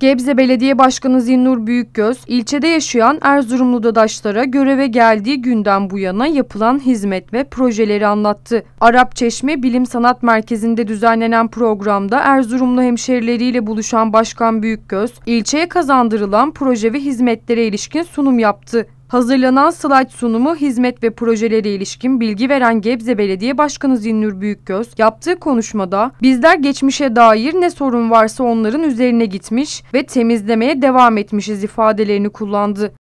Gebze Belediye Başkanı Zinnur Büyükgöz, ilçede yaşayan Erzurumlu dadaşlara göreve geldiği günden bu yana yapılan hizmet ve projeleri anlattı. Arap Çeşme Bilim Sanat Merkezi'nde düzenlenen programda Erzurumlu hemşerileriyle buluşan Başkan Büyükgöz, ilçeye kazandırılan proje ve hizmetlere ilişkin sunum yaptı. Hazırlanan slayt sunumu hizmet ve projelere ilişkin bilgi veren Gebze Belediye Başkanı Zinnur Büyükgöz yaptığı konuşmada bizler geçmişe dair ne sorun varsa onların üzerine gitmiş ve temizlemeye devam etmişiz ifadelerini kullandı.